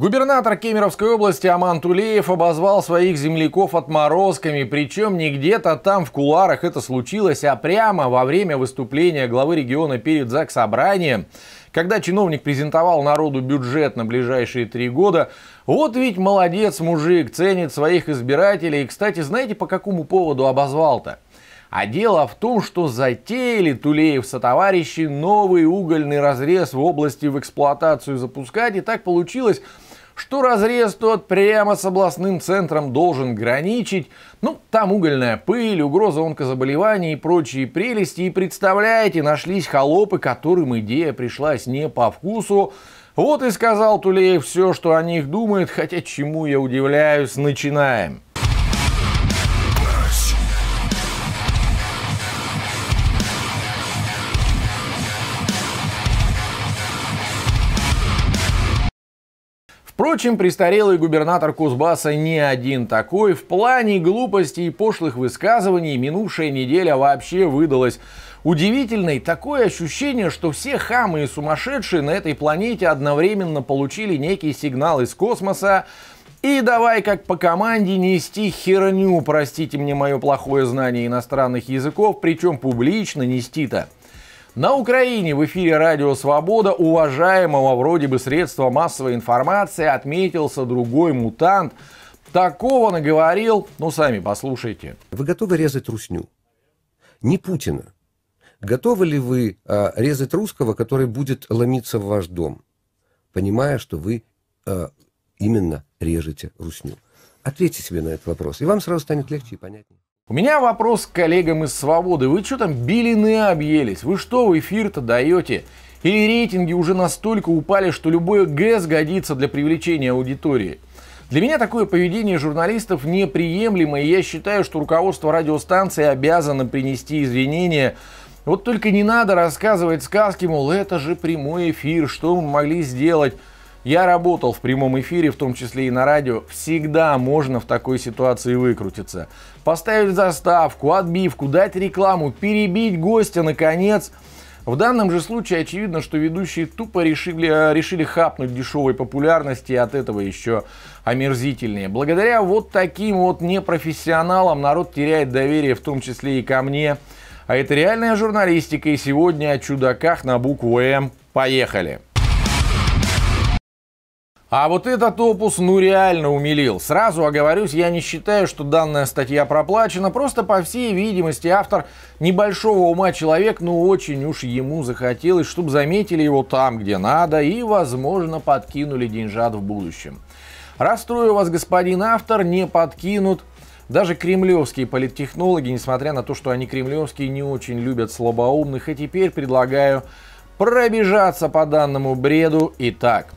Губернатор Кемеровской области Аман Тулеев обозвал своих земляков отморозками, причем не где-то там в куларах это случилось, а прямо во время выступления главы региона перед ЗАГС-собранием, когда чиновник презентовал народу бюджет на ближайшие три года. Вот ведь молодец мужик, ценит своих избирателей. И, кстати, знаете, по какому поводу обозвал-то? А дело в том, что затеяли Тулеев со товарищи новый угольный разрез в области в эксплуатацию запускать, и так получилось, что разрез тот прямо с областным центром должен граничить. Ну, там угольная пыль, угроза онкозаболеваний и прочие прелести. И представляете, нашлись холопы, которым идея пришлась не по вкусу. Вот и сказал Тулеев все, что о них думает, хотя чему я удивляюсь, начинаем. Впрочем, престарелый губернатор Кузбасса не один такой. В плане глупостей и пошлых высказываний минувшая неделя вообще выдалась удивительной. Такое ощущение, что все хамы и сумасшедшие на этой планете одновременно получили некий сигнал из космоса, и давай как по команде нести херню, простите мне мое плохое знание иностранных языков, причем публично нести-то. На Украине в эфире «Радио Свобода» уважаемого вроде бы средства массовой информации отметился другой мутант. Такого наговорил, ну сами послушайте. Вы готовы резать русню? Не Путина. Готовы ли вы э, резать русского, который будет ломиться в ваш дом, понимая, что вы э, именно режете русню? Ответьте себе на этот вопрос, и вам сразу станет легче и понятнее. У меня вопрос к коллегам из «Свободы». Вы что там белины объелись? Вы что в эфир-то даете? Или рейтинги уже настолько упали, что любое ГЭС годится для привлечения аудитории? Для меня такое поведение журналистов неприемлемо, и я считаю, что руководство радиостанции обязано принести извинения. Вот только не надо рассказывать сказки, мол, это же прямой эфир, что мы могли сделать? Я работал в прямом эфире, в том числе и на радио. Всегда можно в такой ситуации выкрутиться. Поставить заставку, отбивку, дать рекламу, перебить гостя, наконец. В данном же случае очевидно, что ведущие тупо решили, э, решили хапнуть дешевой популярности, и от этого еще омерзительнее. Благодаря вот таким вот непрофессионалам народ теряет доверие, в том числе и ко мне. А это реальная журналистика, и сегодня о чудаках на букву «М». Поехали! А вот этот опус ну реально умилил. Сразу оговорюсь, я не считаю, что данная статья проплачена, просто по всей видимости автор небольшого ума человек, но ну, очень уж ему захотелось, чтобы заметили его там, где надо, и, возможно, подкинули деньжат в будущем. Расстрою вас, господин автор, не подкинут. Даже кремлевские политтехнологи, несмотря на то, что они кремлевские, не очень любят слабоумных, и теперь предлагаю пробежаться по данному бреду Итак.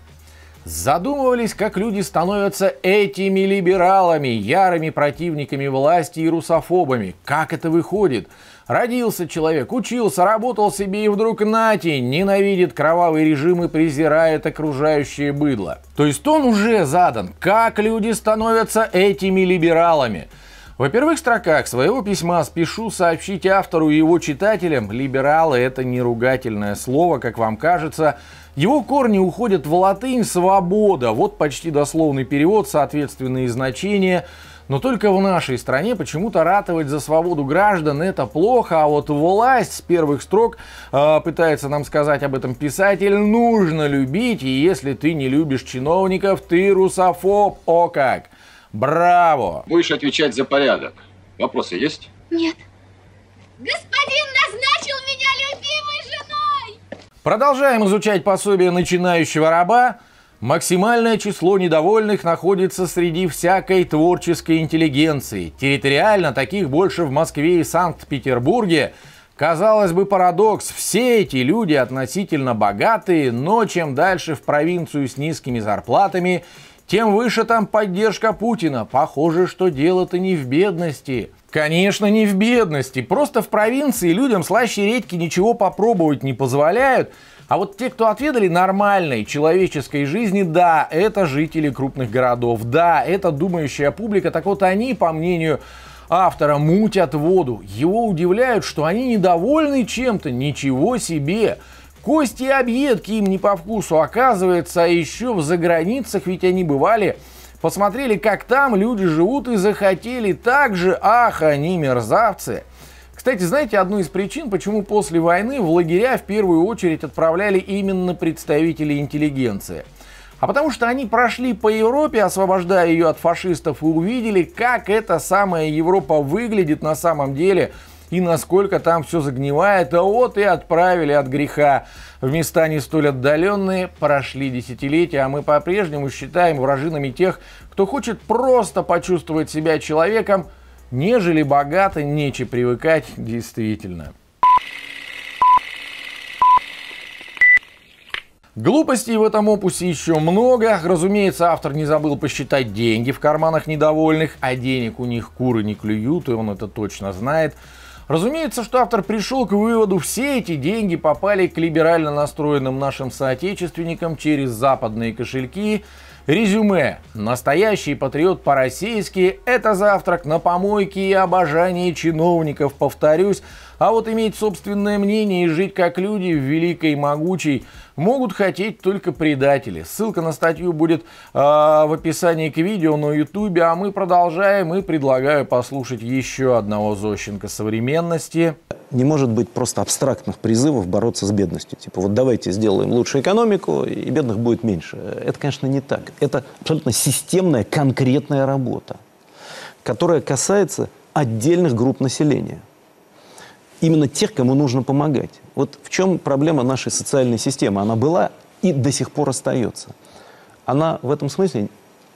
Задумывались, как люди становятся этими либералами, ярыми противниками власти и русофобами. Как это выходит? Родился человек, учился, работал себе и вдруг нати, ненавидит кровавый режим и презирает окружающее быдло. То есть он уже задан, как люди становятся этими либералами – во первых строках своего письма спешу сообщить автору и его читателям, либералы – это не ругательное слово, как вам кажется. Его корни уходят в латынь «свобода», вот почти дословный перевод, соответственные значения. Но только в нашей стране почему-то ратовать за свободу граждан это плохо, а вот власть с первых строк э, пытается нам сказать об этом писатель, нужно любить, и если ты не любишь чиновников, ты русофоб, о как! Браво! Будешь отвечать за порядок. Вопросы есть? Нет. Господин назначил меня любимой женой! Продолжаем изучать пособие начинающего раба. Максимальное число недовольных находится среди всякой творческой интеллигенции. Территориально таких больше в Москве и Санкт-Петербурге. Казалось бы, парадокс. Все эти люди относительно богатые, но чем дальше в провинцию с низкими зарплатами, тем выше там поддержка Путина. Похоже, что дело-то не в бедности. Конечно, не в бедности. Просто в провинции людям слаще редьки ничего попробовать не позволяют. А вот те, кто отведали нормальной человеческой жизни, да, это жители крупных городов, да, это думающая публика. Так вот они, по мнению автора мутят воду. Его удивляют, что они недовольны чем-то. Ничего себе! Кости и объедки им не по вкусу оказывается, еще в заграницах ведь они бывали. Посмотрели, как там люди живут и захотели так же, ах, они мерзавцы. Кстати, знаете одну из причин, почему после войны в лагеря в первую очередь отправляли именно представители интеллигенции? А потому что они прошли по Европе, освобождая ее от фашистов, и увидели, как эта самая Европа выглядит на самом деле – и насколько там все загнивает, а вот и отправили от греха. В места не столь отдаленные прошли десятилетия, а мы по-прежнему считаем вражинами тех, кто хочет просто почувствовать себя человеком, нежели богато, нече привыкать действительно. Глупостей в этом опусе еще много. Разумеется, автор не забыл посчитать деньги в карманах недовольных, а денег у них куры не клюют, и он это точно знает. Разумеется, что автор пришел к выводу, все эти деньги попали к либерально настроенным нашим соотечественникам через западные кошельки, Резюме. Настоящий патриот по-российски – это завтрак на помойке и обожание чиновников, повторюсь, а вот иметь собственное мнение и жить как люди в великой и могучей могут хотеть только предатели. Ссылка на статью будет э, в описании к видео на ютубе, а мы продолжаем и предлагаю послушать еще одного Зощенко современности. Не может быть просто абстрактных призывов бороться с бедностью. Типа вот давайте сделаем лучше экономику, и бедных будет меньше. Это, конечно, не так. Это абсолютно системная, конкретная работа, которая касается отдельных групп населения – именно тех, кому нужно помогать. Вот в чем проблема нашей социальной системы? Она была и до сих пор остается. Она в этом смысле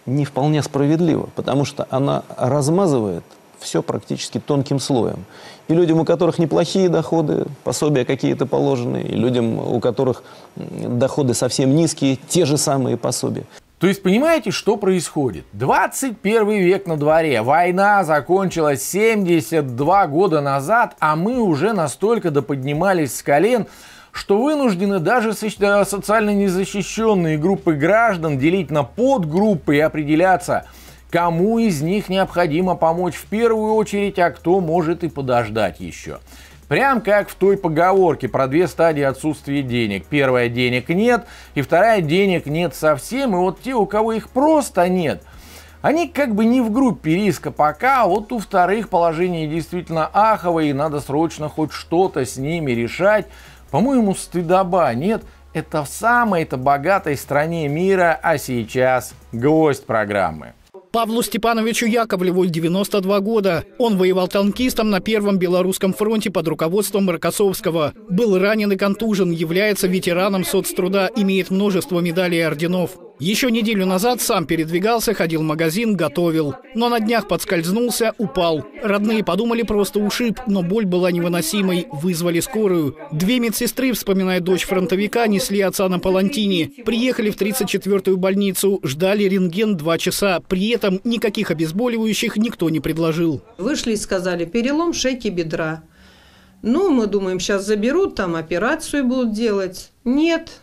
не вполне справедлива, потому что она размазывает все практически тонким слоем. И людям, у которых неплохие доходы, пособия какие-то положенные, и людям, у которых доходы совсем низкие, те же самые пособия. То есть понимаете, что происходит? 21 век на дворе, война закончилась 72 года назад, а мы уже настолько доподнимались с колен, что вынуждены даже э, социально незащищенные группы граждан делить на подгруппы и определяться, кому из них необходимо помочь в первую очередь, а кто может и подождать еще. Прям как в той поговорке про две стадии отсутствия денег. Первая – денег нет, и вторая – денег нет совсем. И вот те, у кого их просто нет, они как бы не в группе риска пока, А вот у вторых положение действительно аховое, и надо срочно хоть что-то с ними решать. По-моему, стыдоба нет. Это в самой-то богатой стране мира, а сейчас гость программы. Павлу Степановичу Яковлеву 92 года. Он воевал танкистом на Первом Белорусском фронте под руководством Рокоссовского. Был ранен и контужен, является ветераном соцтруда, имеет множество медалей и орденов. Еще неделю назад сам передвигался, ходил в магазин, готовил. Но на днях подскользнулся, упал. Родные подумали, просто ушиб, но боль была невыносимой. Вызвали скорую. Две медсестры, вспоминая дочь фронтовика, несли отца на палантине. Приехали в 34-ю больницу, ждали рентген два часа. При этом никаких обезболивающих никто не предложил. Вышли и сказали, перелом шейки бедра. Ну, мы думаем, сейчас заберут, там операцию будут делать. Нет,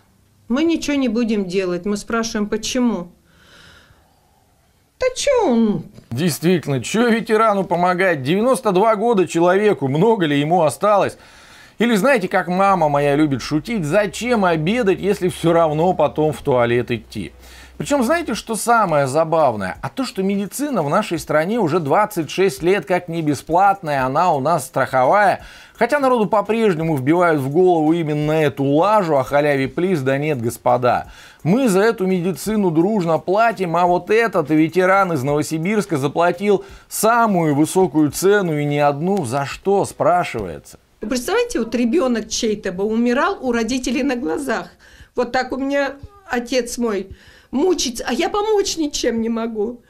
мы ничего не будем делать. Мы спрашиваем, почему? Да что он? Действительно, что ветерану помогать? 92 года человеку, много ли ему осталось? Или знаете, как мама моя любит шутить, зачем обедать, если все равно потом в туалет идти? Причем знаете, что самое забавное? А то, что медицина в нашей стране уже 26 лет как не бесплатная, она у нас страховая. Хотя народу по-прежнему вбивают в голову именно эту лажу, а халяве плиз, да нет, господа. Мы за эту медицину дружно платим, а вот этот ветеран из Новосибирска заплатил самую высокую цену и не одну, за что, спрашивается. Представляете, вот ребенок чей-то бы умирал у родителей на глазах. Вот так у меня отец мой мучиться, а я помочь ничем не могу.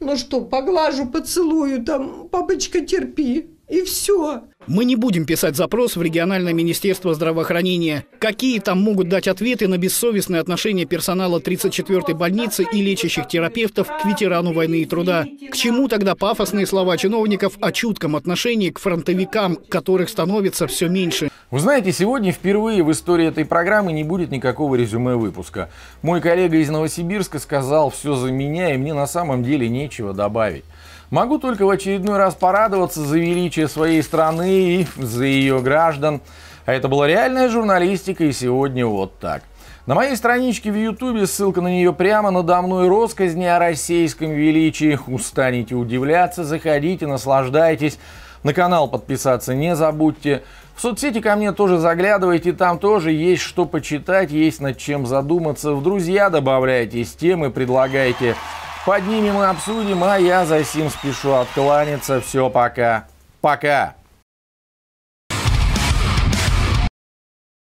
Ну что, поглажу, поцелую, там, папочка, терпи, и все. Мы не будем писать запрос в региональное министерство здравоохранения, какие там могут дать ответы на бессовестные отношения персонала 34-й больницы и лечащих терапевтов к ветерану войны и труда. К чему тогда пафосные слова чиновников о чутком отношении к фронтовикам, которых становится все меньше? Вы знаете, сегодня впервые в истории этой программы не будет никакого резюме выпуска. Мой коллега из Новосибирска сказал все за меня, и мне на самом деле нечего добавить. Могу только в очередной раз порадоваться за величие своей страны и за ее граждан. А это была реальная журналистика, и сегодня вот так. На моей страничке в Ютубе ссылка на нее прямо надо мной росказни о российском величии. Устанете удивляться, заходите, наслаждайтесь. На канал подписаться не забудьте. В соцсети ко мне тоже заглядывайте, там тоже есть что почитать, есть над чем задуматься. В друзья добавляйтесь, темы предлагайте. Поднимем и обсудим, а я за сим спешу откланяться. Все, пока. Пока.